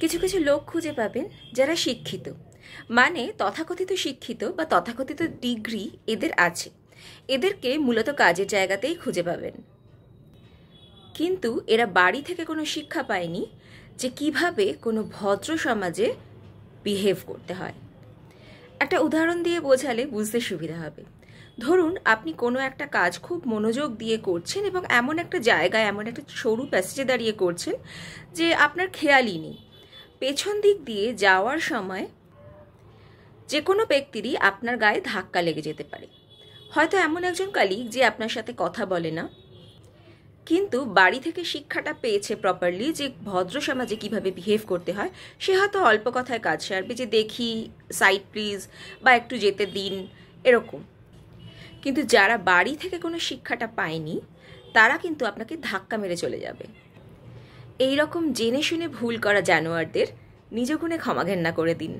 কিছু কিছু লোক খুঁজে পাবেন যারা শিক্ষিত মানে তথাকথিত শিক্ষিত বা তথাকথিত ডিগ্রি এদের আছে এদেরকে মূলত কাজের জায়গাতেই খুঁজে পাবেন কিন্তু এরা বাড়ি থেকে কোনো শিক্ষা পায়নি যে কিভাবে কোনো ভদ্র সমাজে বিহেভ করতে হয় একটা উদাহরণ দিয়ে বোঝালে বুঝতে সুবিধা হবে ধরুন আপনি কোনো একটা কাজ খুব মনোযোগ দিয়ে করছেন এবং এমন একটা জায়গায় এমন একটা সরু প্যাসেজে দাঁড়িয়ে করছেন যে আপনার খেয়ালই নেই পেছন দিক দিয়ে যাওয়ার সময় যে কোনো ব্যক্তিরই আপনার গায়ে ধাক্কা লেগে যেতে পারে হয়তো এমন একজন কালিগ যে আপনার সাথে কথা বলে না কিন্তু বাড়ি থেকে শিক্ষাটা পেয়েছে প্রপারলি যে ভদ্র সমাজে কীভাবে বিহেভ করতে হয় সে হয়তো অল্প কথায় কাজ সারবে যে দেখি সাইড প্লিজ বা একটু যেতে দিন এরকম কিন্তু যারা বাড়ি থেকে কোনো শিক্ষাটা পায়নি তারা কিন্তু আপনাকে ধাক্কা মেরে চলে যাবে এই রকম জেনে শুনে ভুল করা জানোয়ারদের নিজ ক্ষমা ক্ষমাঘেন্না করে দিন